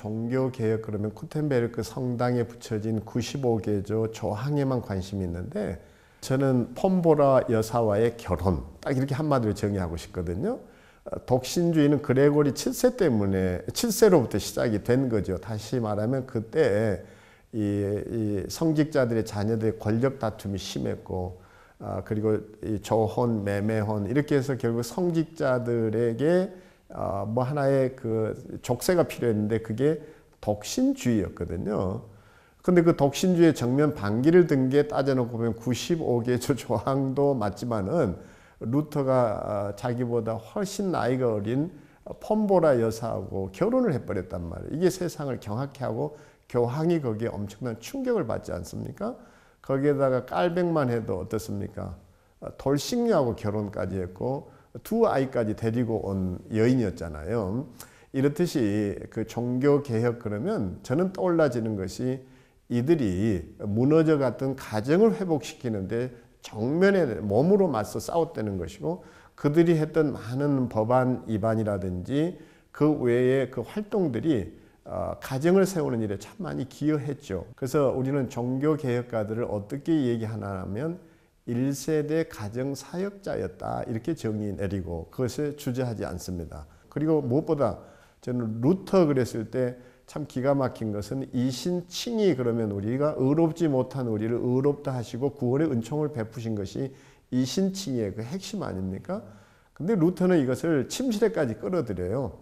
종교개혁 그러면 쿠텐베르크 성당에 붙여진 95개조 조항에만 관심이 있는데 저는 폼보라 여사와의 결혼 딱 이렇게 한마디로 정의하고 싶거든요. 어, 독신주의는 그레고리 7세 때문에 7세로부터 시작이 된 거죠. 다시 말하면 그때 이, 이 성직자들의 자녀들의 권력 다툼이 심했고 아, 그리고 이 조혼, 매매혼 이렇게 해서 결국 성직자들에게 어, 뭐 하나의 그 족쇄가 필요했는데 그게 독신주의였거든요 근데 그 덕신주의 정면 반기를 든 게 따져놓고 보면 95개 조항도 맞지만은 루터가 어, 자기보다 훨씬 나이가 어린 펌보라 여사하고 결혼을 해버렸단 말이에요. 이게 세상을 경악해 하고 교황이 거기에 엄청난 충격을 받지 않습니까? 거기에다가 깔백만 해도 어떻습니까? 어, 돌싱녀하고 결혼까지 했고 두 아이까지 데리고 온 여인이었잖아요. 이렇듯이 그 종교 개혁 그러면 저는 떠올라지는 것이 이들이 무너져 갔던 가정을 회복시키는데 정면에 몸으로 맞서 싸웠다는 것이고 그들이 했던 많은 법안 위반이라든지 그 외의 그 활동들이 어, 가정을 세우는 일에 참 많이 기여했죠. 그래서 우리는 종교 개혁가들을 어떻게 얘기하나 하면 1세대 가정 사역자였다. 이렇게 정의 내리고 그것에 주저하지 않습니다. 그리고 무엇보다 저는 루터 그랬을 때 참 기가 막힌 것은 이신칭이 그러면 우리가 의롭지 못한 우리를 의롭다 하시고 구원의 은총을 베푸신 것이 이신칭의 그 핵심 아닙니까? 근데 루터는 이것을 침실에까지 끌어들여요.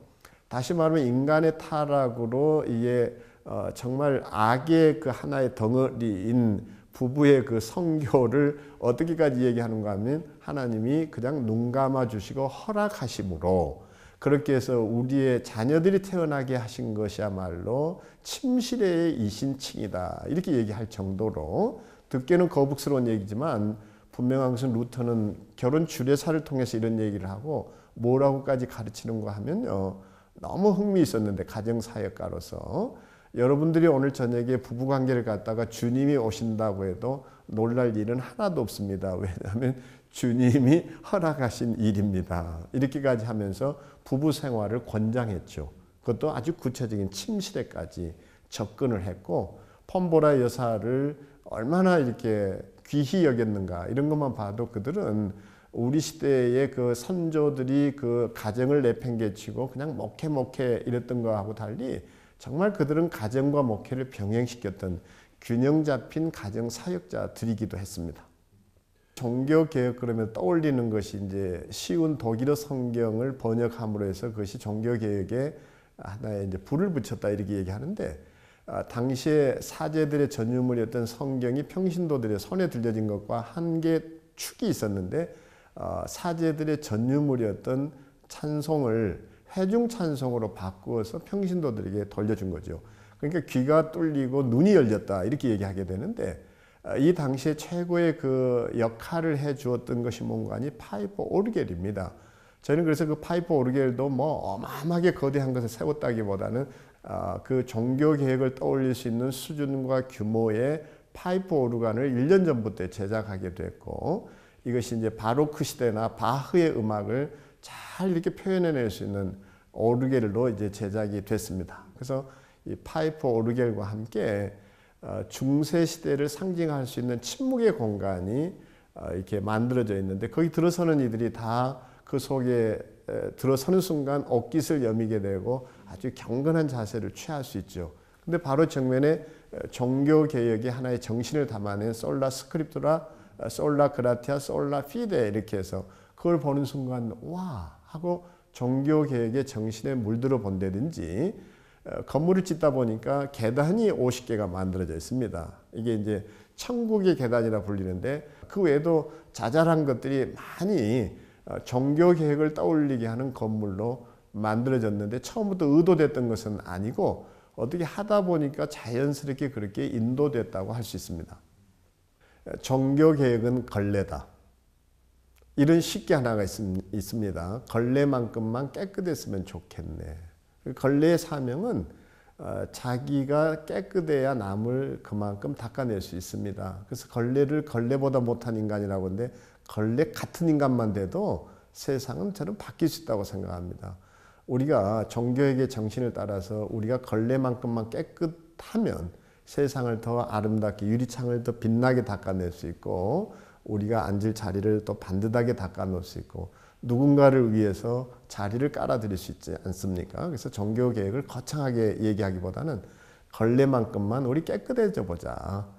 다시 말하면 인간의 타락으로 이게 어, 정말 악의 그 하나의 덩어리인 부부의 그 성교를 어떻게까지 얘기하는가 하면 하나님이 그냥 눈 감아 주시고 허락하심으로 그렇게 해서 우리의 자녀들이 태어나게 하신 것이야말로 침실의 이신칭이다. 이렇게 얘기할 정도로 듣기는 거북스러운 얘기지만 분명한 것은 루터는 결혼 주례사를 통해서 이런 얘기를 하고 뭐라고까지 가르치는가 하면요. 너무 흥미 있었는데 가정 사역가로서 여러분들이 오늘 저녁에 부부관계를 갖다가 주님이 오신다고 해도 놀랄 일은 하나도 없습니다. 왜냐하면 주님이 허락하신 일입니다. 이렇게까지 하면서 부부 생활을 권장했죠. 그것도 아주 구체적인 침실에까지 접근을 했고 펌보라 여사를 얼마나 이렇게 귀히 여겼는가 이런 것만 봐도 그들은 우리 시대의 그 선조들이 그 가정을 내팽개치고 그냥 먹해 먹해 이랬던 거하고 달리 정말 그들은 가정과 목회를 병행시켰던 균형 잡힌 가정 사역자들이기도 했습니다. 종교 개혁 그러면 떠올리는 것이 이제 쉬운 독일어 성경을 번역함으로 해서 그것이 종교 개혁에 하나의 이제 불을 붙였다 이렇게 얘기하는데 아, 당시에 사제들의 전유물이었던 성경이 평신도들의 손에 들려진 것과 한계 축이 있었는데 아, 사제들의 전유물이었던 찬송을 회중 찬송으로 바꾸어서 평신도들에게 돌려준 거죠. 그러니까 귀가 뚫리고 눈이 열렸다 이렇게 얘기하게 되는데 아, 이 당시에 최고의 그 역할을 해 주었던 것이 뭔가 하니 파이프 오르겔입니다. 저는 그래서 그 파이프 오르겔도 뭐 어마어마하게 거대한 것을 세웠다기보다는 아, 그 종교 계획을 떠올릴 수 있는 수준과 규모의 파이프 오르간을 1년 전부터 제작하게 됐고 이것이 이제 바로크 시대나 바흐의 음악을 잘 이렇게 표현해낼 수 있는 오르겔로 이제 제작이 됐습니다. 그래서 이 파이프 오르겔과 함께 어, 중세 시대를 상징할 수 있는 침묵의 공간이 어, 이렇게 만들어져 있는데 거기 들어서는 이들이 다 그 속에 들어서는 순간 옷깃을 여미게 되고 아주 경건한 자세를 취할 수 있죠. 근데 바로 정면에 종교 개혁의 하나의 정신을 담아낸 솔라 스크립투라, 솔라 그라티아, 솔라 피데 이렇게 해서 그걸 보는 순간 와 하고 종교계획의 정신에 물들어 본다든지 어, 건물을 짓다 보니까 계단이 50개가 만들어져 있습니다. 이게 이제 천국의 계단이라 불리는데 그 외에도 자잘한 것들이 많이 어, 종교계획을 떠올리게 하는 건물로 만들어졌는데 처음부터 의도됐던 것은 아니고 어떻게 하다 보니까 자연스럽게 그렇게 인도됐다고 할 수 있습니다. 어, 종교계획은 걸레다. 이런 쉽게 하나가 있습니다. 걸레만큼만 깨끗했으면 좋겠네. 그 걸레의 사명은 어, 자기가 깨끗해야 남을 그만큼 닦아낼 수 있습니다. 그래서 걸레를 걸레보다 못한 인간이라고 하는데 걸레 같은 인간만 돼도 세상은 저는 바뀔 수 있다고 생각합니다. 우리가 종교에게 정신을 따라서 우리가 걸레만큼만 깨끗하면 세상을 더 아름답게 유리창을 더 빛나게 닦아낼 수 있고 우리가 앉을 자리를 또 반듯하게 닦아 놓을 수 있고 누군가를 위해서 자리를 깔아 드릴 수 있지 않습니까? 그래서 종교 계획을 거창하게 얘기하기보다는 걸레만큼만 우리 깨끗해져 보자.